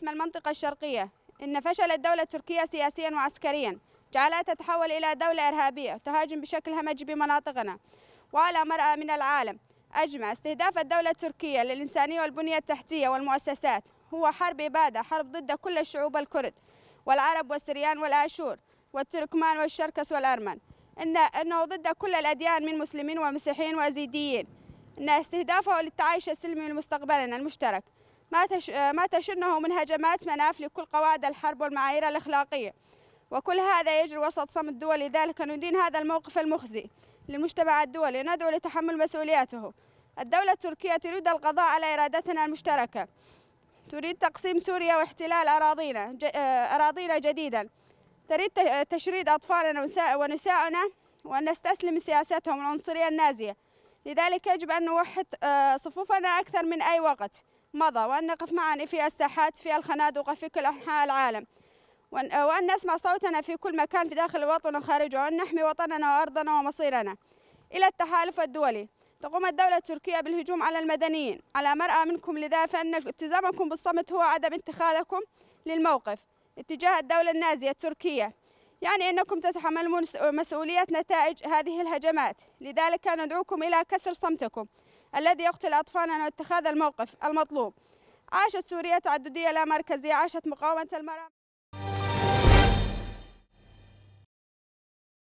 اسم المنطقة الشرقية إن فشل الدولة التركية سياسيا وعسكريا جعلها تتحول إلى دولة إرهابية تهاجم بشكل همجي بمناطقنا وعلى مرأى من العالم أجمع استهداف الدولة التركية للإنسانية والبنية التحتية والمؤسسات هو حرب إبادة حرب ضد كل الشعوب الكرد والعرب والسريان والآشور والتركمان والشركس والأرمن إن أنه ضد كل الأديان من مسلمين ومسيحيين وأزيديين أن استهدافه للتعايش السلمي لمستقبلنا المشترك ما ما تشنه من هجمات مناف لكل قواعد الحرب والمعايير الأخلاقية وكل هذا يجري وسط صمت دولي لذلك ندين هذا الموقف المخزي للمجتمع الدولي ندعو لتحمل مسؤولياته الدولة التركية تريد القضاء على إرادتنا المشتركة تريد تقسيم سوريا واحتلال أراضينا أراضينا جديدا تريد تشريد أطفالنا ونساءنا وأن نستسلم سياستهم العنصرية النازية لذلك يجب أن نوحد آه، صفوفنا أكثر من أي وقت مضى وأن نقف معا في الساحات في الخنادق في كل أنحاء العالم وأن نسمع صوتنا في كل مكان في داخل الوطن وخارجه وأن نحمي وطننا وأرضنا ومصيرنا إلى التحالف الدولي تقوم الدولة التركية بالهجوم على المدنيين على مرأى منكم لذا فإن التزامكم بالصمت هو عدم اتخاذكم للموقف اتجاه الدولة النازية التركية يعني أنكم تتحملون مسؤولية نتائج هذه الهجمات لذلك ندعوكم إلى كسر صمتكم الذي يقتل أطفالنا واتخاذ الموقف المطلوب عاشت سوريا تعددية لا مركزية عاشت مقاومة المرأة